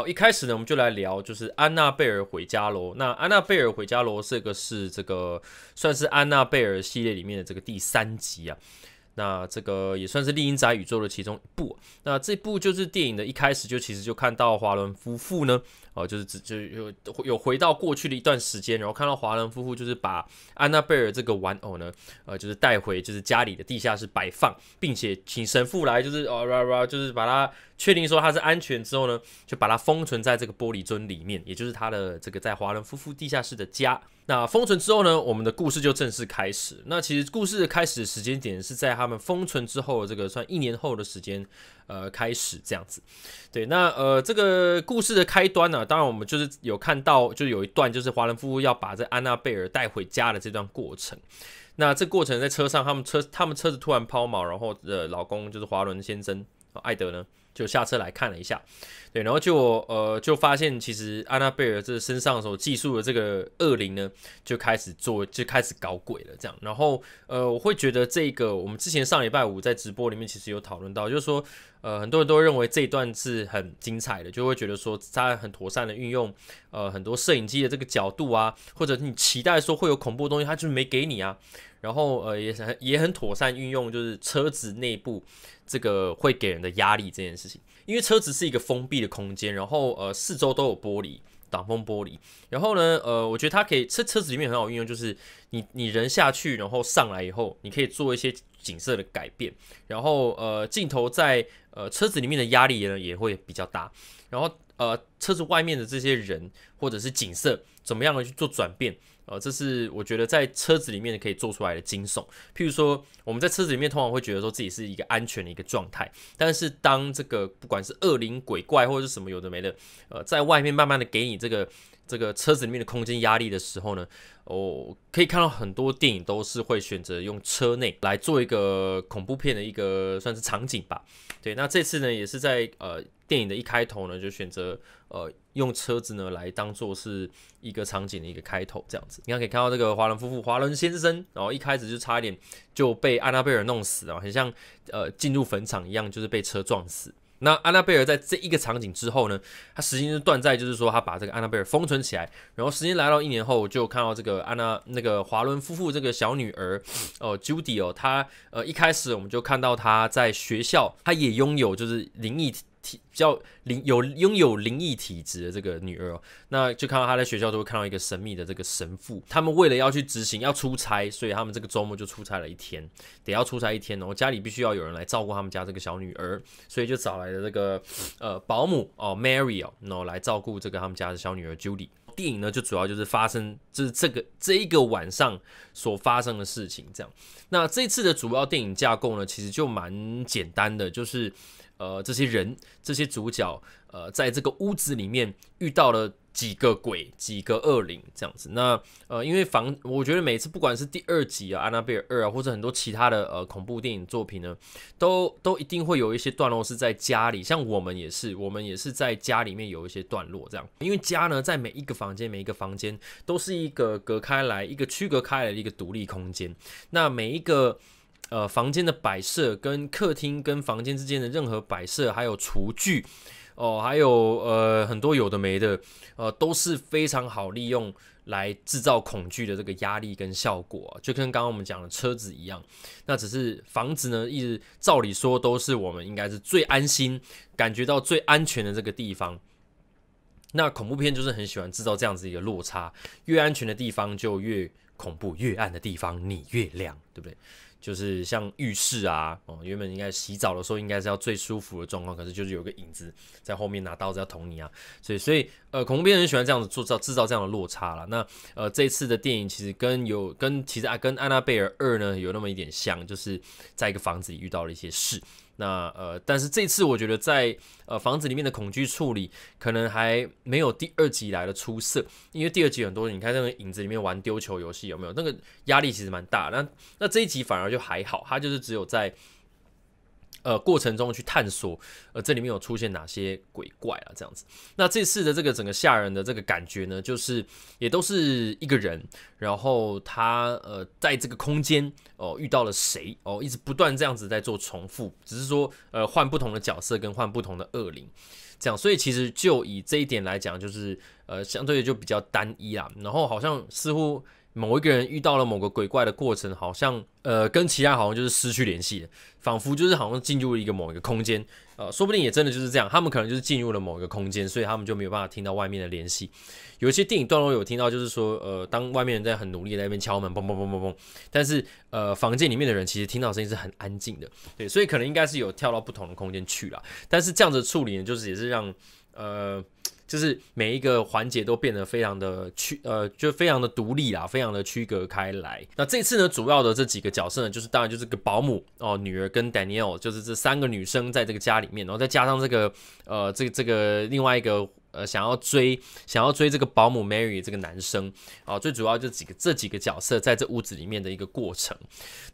好，一开始呢，我们就来聊，就是《安娜贝尔回家罗》。那《安娜贝尔回家罗》这个是这个算是《安娜贝尔》系列里面的这个第三集啊。那这个也算是《丽音宅》宇宙的其中一部。那这部就是电影的一开始，就其实就看到华伦夫妇呢，哦，就是只就有有回到过去的一段时间，然后看到华伦夫妇就是把安娜贝尔这个玩偶呢，呃，就是带回就是家里的地下室摆放，并且请神父来就是哦就是把它确定说它是安全之后呢，就把它封存在这个玻璃樽里面，也就是它的这个在华伦夫妇地下室的家。那封存之后呢，我们的故事就正式开始。那其实故事开始时间点是在。他们封存之后，这个算一年后的时间，呃，开始这样子。对，那呃，这个故事的开端呢，当然我们就是有看到，就有一段就是华伦夫妇要把这安娜贝尔带回家的这段过程。那这过程在车上，他们车他们车子突然抛锚，然后呃，老公就是华伦先生，艾德呢？就下车来看了一下，对，然后就呃就发现其实安娜贝尔这身上所寄宿的这个恶灵呢，就开始做就开始搞鬼了，这样。然后呃我会觉得这个我们之前上礼拜五在直播里面其实有讨论到，就是说呃很多人都认为这一段是很精彩的，就会觉得说他很妥善的运用呃很多摄影机的这个角度啊，或者你期待说会有恐怖的东西，他就是没给你啊。然后呃也是很也很妥善运用，就是车子内部这个会给人的压力这件事情，因为车子是一个封闭的空间，然后呃四周都有玻璃挡风玻璃，然后呢呃我觉得它可以车车子里面很好运用，就是你你人下去然后上来以后，你可以做一些景色的改变，然后呃镜头在呃车子里面的压力也也会比较大，然后呃车子外面的这些人或者是景色怎么样呢去做转变。呃，这是我觉得在车子里面可以做出来的惊悚。譬如说，我们在车子里面通常会觉得说自己是一个安全的一个状态，但是当这个不管是恶灵鬼怪或者是什么有的没的，呃，在外面慢慢的给你这个这个车子里面的空间压力的时候呢，哦，可以看到很多电影都是会选择用车内来做一个恐怖片的一个算是场景吧。对，那这次呢也是在呃电影的一开头呢就选择呃。用车子呢来当做是一个场景的一个开头，这样子，你看可以看到这个华伦夫妇，华伦先生，然后一开始就差一点就被安娜贝尔弄死了，很像呃进入坟场一样，就是被车撞死。那安娜贝尔在这一个场景之后呢，他时间就断在就是说他把这个安娜贝尔封存起来，然后时间来到一年后，就看到这个安娜那个华伦夫妇这个小女儿，哦，Judy 哦，她呃一开始我们就看到她在学校，她也拥有就是灵异。体叫灵有拥有灵异体质的这个女儿哦，那就看到她在学校都会看到一个神秘的这个神父。他们为了要去执行要出差，所以他们这个周末就出差了一天，得要出差一天，然后家里必须要有人来照顾他们家这个小女儿，所以就找来了这个呃保姆哦 m a r y 哦，然后来照顾这个他们家的小女儿 Judy。电影呢就主要就是发生就是这个这一个晚上所发生的事情这样。那这次的主要电影架构呢，其实就蛮简单的，就是。呃，这些人这些主角，呃，在这个屋子里面遇到了几个鬼、几个恶灵这样子。那呃，因为房，我觉得每次不管是第二集啊，《安娜贝尔二》啊，或者很多其他的呃恐怖电影作品呢，都都一定会有一些段落是在家里，像我们也是，我们也是在家里面有一些段落这样。因为家呢，在每一个房间，每一个房间都是一个隔开来、一个区隔开来的一个独立空间。那每一个。呃，房间的摆设跟客厅跟房间之间的任何摆设，还有厨具，哦，还有呃很多有的没的，呃，都是非常好利用来制造恐惧的这个压力跟效果。就跟刚刚我们讲的车子一样，那只是房子呢，一直照理说都是我们应该是最安心，感觉到最安全的这个地方。那恐怖片就是很喜欢制造这样子一个落差，越安全的地方就越恐怖，越暗的地方你越亮，对不对？就是像浴室啊，哦，原本应该洗澡的时候应该是要最舒服的状况，可是就是有个影子在后面拿刀子要捅你啊，所以所以呃，恐怖片很喜欢这样子做造制造这样的落差了。那呃，这次的电影其实跟有跟其实啊跟安娜贝尔二呢有那么一点像，就是在一个房子里遇到了一些事。那呃，但是这次我觉得在呃房子里面的恐惧处理可能还没有第二集来的出色，因为第二集很多你看那个影子里面玩丢球游戏有没有，那个压力其实蛮大。那那这一集反而。就还好，他就是只有在呃过程中去探索，呃这里面有出现哪些鬼怪啊这样子。那这次的这个整个吓人的这个感觉呢，就是也都是一个人，然后他呃在这个空间哦遇到了谁哦，一直不断这样子在做重复，只是说呃换不同的角色跟换不同的恶灵这样，所以其实就以这一点来讲，就是呃相对就比较单一啦，然后好像似乎。某一个人遇到了某个鬼怪的过程，好像呃跟其他好像就是失去联系了，仿佛就是好像进入了一个某一个空间，呃，说不定也真的就是这样，他们可能就是进入了某一个空间，所以他们就没有办法听到外面的联系。有一些电影段落有听到，就是说呃，当外面人在很努力在那边敲门，砰砰砰砰砰，但是呃房间里面的人其实听到声音是很安静的，对，所以可能应该是有跳到不同的空间去了。但是这样子处理呢，就是也是让呃。就是每一个环节都变得非常的区，呃，就非常的独立啦，非常的区隔开来。那这次呢，主要的这几个角色呢，就是当然就是个保姆哦，女儿跟 Daniel，就是这三个女生在这个家里面，然后再加上这个，呃，这个这个另外一个呃，想要追想要追这个保姆 Mary 这个男生啊，最主要就几个这几个角色在这屋子里面的一个过程。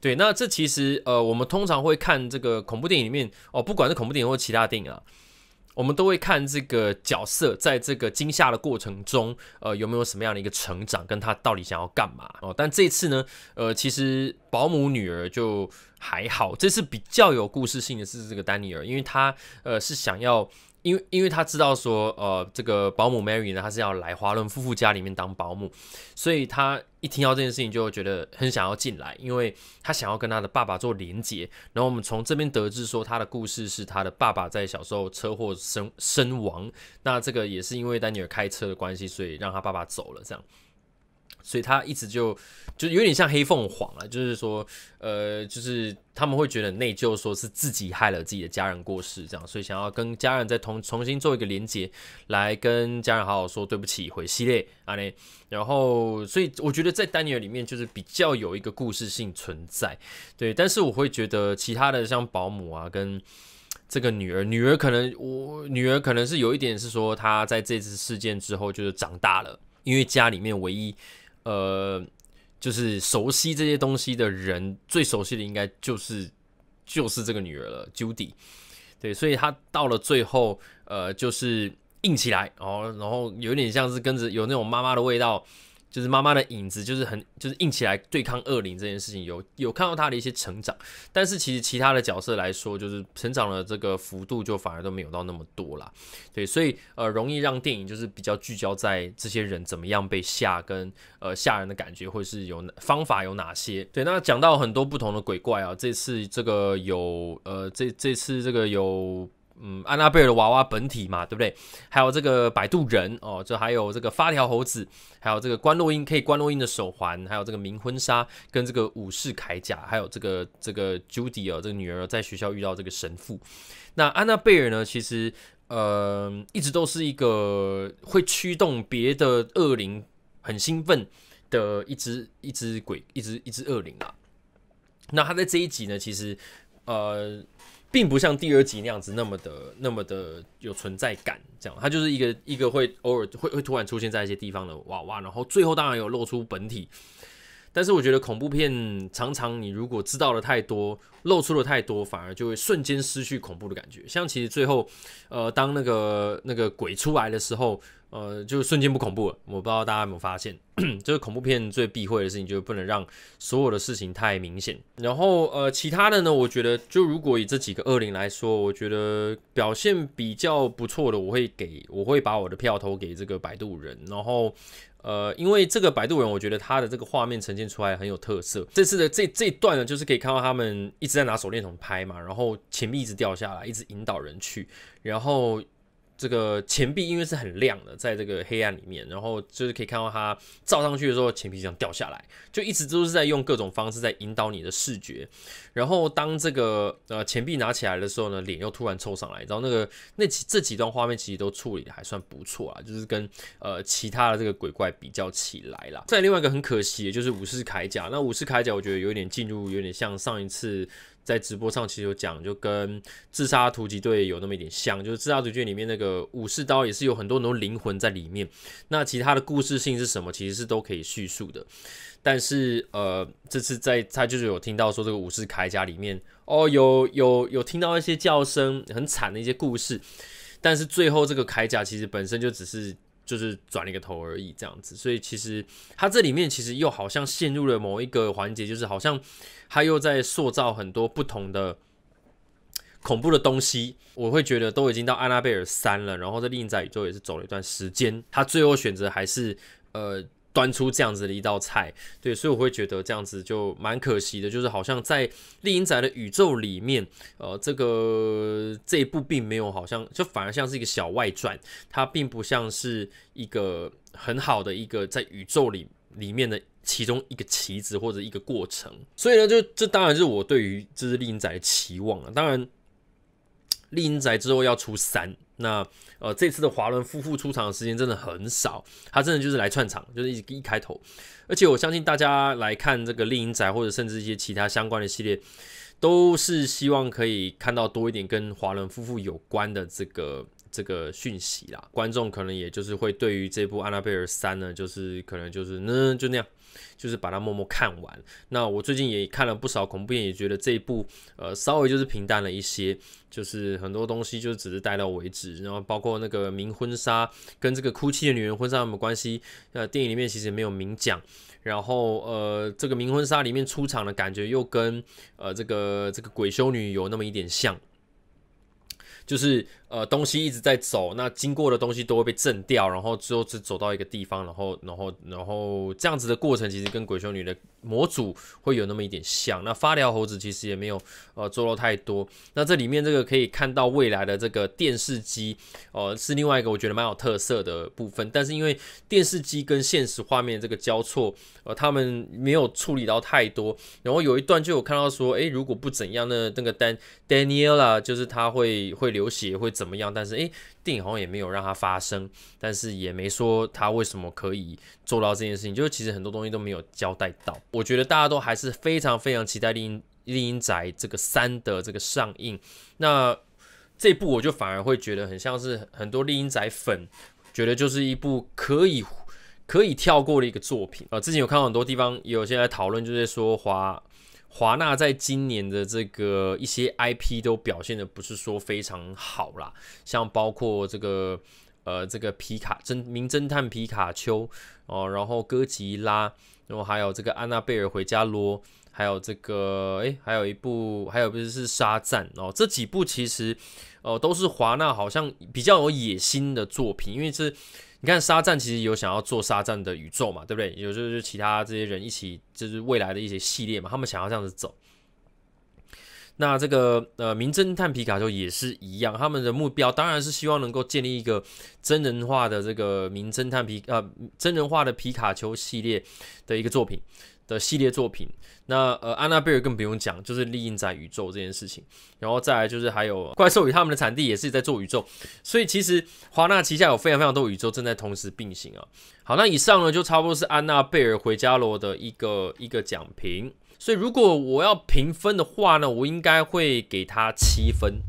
对，那这其实呃，我们通常会看这个恐怖电影里面哦，不管是恐怖电影或其他电影啊。我们都会看这个角色在这个惊吓的过程中，呃，有没有什么样的一个成长，跟他到底想要干嘛哦？但这次呢，呃，其实保姆女儿就还好，这次比较有故事性的是这个丹尼尔，因为他呃是想要。因为，因为他知道说，呃，这个保姆 Mary 呢，他是要来华伦夫妇家里面当保姆，所以他一听到这件事情就觉得很想要进来，因为他想要跟他的爸爸做连结。然后我们从这边得知说，他的故事是他的爸爸在小时候车祸身身亡，那这个也是因为丹尼尔开车的关系，所以让他爸爸走了这样。所以他一直就就有点像黑凤凰了，就是说，呃，就是他们会觉得内疚，说是自己害了自己的家人过世这样，所以想要跟家人再重重新做一个连接，来跟家人好好说对不起，回系列啊嘞。然后，所以我觉得在丹尼尔里面就是比较有一个故事性存在，对。但是我会觉得其他的像保姆啊跟这个女儿，女儿可能我女儿可能是有一点是说她在这次事件之后就是长大了，因为家里面唯一。呃，就是熟悉这些东西的人，最熟悉的应该就是就是这个女儿了，Judy。对，所以她到了最后，呃，就是硬起来，然后然后有点像是跟着有那种妈妈的味道。就是妈妈的影子，就是很就是硬起来对抗恶灵这件事情，有有看到他的一些成长，但是其实其他的角色来说，就是成长的这个幅度就反而都没有到那么多了。对，所以呃，容易让电影就是比较聚焦在这些人怎么样被吓，跟呃吓人的感觉，或是有方法有哪些。对，那讲到很多不同的鬼怪啊，这次这个有呃这这次这个有。嗯，安娜贝尔的娃娃本体嘛，对不对？还有这个摆渡人哦，就还有这个发条猴子，还有这个关洛因可以关洛因的手环，还有这个冥婚纱跟这个武士铠甲，还有这个这个 Judy 哦，这个女儿在学校遇到这个神父。那安娜贝尔呢？其实呃，一直都是一个会驱动别的恶灵很兴奋的一只一只鬼一只一只恶灵啊。那他在这一集呢，其实呃。并不像第二集那样子那么的那么的有存在感，这样，它就是一个一个会偶尔会会突然出现在一些地方的娃娃，然后最后当然有露出本体，但是我觉得恐怖片常常你如果知道的太多，露出了太多，反而就会瞬间失去恐怖的感觉。像其实最后，呃，当那个那个鬼出来的时候。呃，就瞬间不恐怖了。我不知道大家有没有发现，这个恐怖片最避讳的事情，就是不能让所有的事情太明显。然后，呃，其他的呢，我觉得就如果以这几个恶灵来说，我觉得表现比较不错的，我会给我会把我的票投给这个摆渡人。然后，呃，因为这个摆渡人，我觉得他的这个画面呈现出来很有特色。这次的这这一段呢，就是可以看到他们一直在拿手电筒拍嘛，然后钱币一直掉下来，一直引导人去，然后。这个钱币因为是很亮的，在这个黑暗里面，然后就是可以看到它照上去的时候，钱币这样掉下来，就一直都是在用各种方式在引导你的视觉。然后当这个呃钱币拿起来的时候呢，脸又突然凑上来，然后那个那几这几段画面其实都处理的还算不错啊，就是跟呃其他的这个鬼怪比较起来啦。再另外一个很可惜的就是武士铠甲，那武士铠甲我觉得有点进入有点像上一次。在直播上其实有讲，就跟《自杀突击队》有那么一点像，就是《自杀突击队》里面那个武士刀也是有很多很多灵魂在里面。那其他的故事性是什么，其实是都可以叙述的。但是呃，这次在他就是有听到说这个武士铠甲里面，哦有有有听到一些叫声，很惨的一些故事。但是最后这个铠甲其实本身就只是。就是转了一个头而已，这样子，所以其实他这里面其实又好像陷入了某一个环节，就是好像他又在塑造很多不同的恐怖的东西。我会觉得都已经到《安娜贝尔三》了，然后在另一在宇宙也是走了一段时间，他最后选择还是呃。端出这样子的一道菜，对，所以我会觉得这样子就蛮可惜的，就是好像在丽影仔的宇宙里面，呃，这个这一部并没有好像，就反而像是一个小外传，它并不像是一个很好的一个在宇宙里里面的其中一个棋子或者一个过程，所以呢，就这当然是我对于就是丽影仔的期望了，当然。《丽英宅》之后要出三，那呃，这次的华伦夫妇出场的时间真的很少，他真的就是来串场，就是一一开头。而且我相信大家来看这个《丽英宅》，或者甚至一些其他相关的系列，都是希望可以看到多一点跟华伦夫妇有关的这个这个讯息啦。观众可能也就是会对于这部《安娜贝尔三》呢，就是可能就是呢就那样。就是把它默默看完。那我最近也看了不少恐怖片，也觉得这一部，呃，稍微就是平淡了一些，就是很多东西就只是带到为止。然后包括那个冥婚纱跟这个哭泣的女人婚纱有没有关系？呃，电影里面其实没有明讲。然后呃，这个冥婚纱里面出场的感觉又跟呃这个这个鬼修女有那么一点像，就是。呃，东西一直在走，那经过的东西都会被震掉，然后最后只走到一个地方，然后，然后，然后这样子的过程其实跟鬼修女的模组会有那么一点像。那发条猴子其实也没有呃做到太多。那这里面这个可以看到未来的这个电视机，呃，是另外一个我觉得蛮有特色的部分。但是因为电视机跟现实画面这个交错，呃，他们没有处理到太多。然后有一段就有看到说，诶，如果不怎样呢？那个丹 Daniel 啦，就是他会会流血会。怎么样？但是诶，电影好像也没有让它发生，但是也没说他为什么可以做到这件事情，就是其实很多东西都没有交代到。我觉得大家都还是非常非常期待《丽丽英宅》这个三的这个上映。那这部我就反而会觉得很像是很多《丽英宅》粉觉得就是一部可以可以跳过的一个作品啊。之前有看到很多地方有些在讨论，就是说华。华纳在今年的这个一些 IP 都表现的不是说非常好啦，像包括这个呃这个皮卡侦名侦探皮卡丘哦，然后哥吉拉，然后还有这个安娜贝尔回家咯，还有这个诶，还有一部还有就是沙赞哦，这几部其实哦都是华纳好像比较有野心的作品，因为是。你看《沙赞》其实有想要做《沙赞》的宇宙嘛，对不对？有就是其他这些人一起，就是未来的一些系列嘛，他们想要这样子走。那这个呃，《名侦探皮卡丘》也是一样，他们的目标当然是希望能够建立一个真人化的这个《名侦探皮》呃，真人化的皮卡丘系列的一个作品。的系列作品，那呃，安娜贝尔更不用讲，就是立印在宇宙这件事情，然后再来就是还有怪兽与他们的产地也是在做宇宙，所以其实华纳旗下有非常非常多宇宙正在同时并行啊。好，那以上呢就差不多是安娜贝尔回家罗的一个一个讲评，所以如果我要评分的话呢，我应该会给他七分。